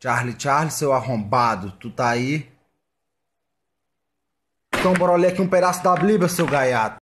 Charlie, Charlie, seu arrombado, tu tá aí? Então bora ler aqui um pedaço da Bíblia, seu gaiato.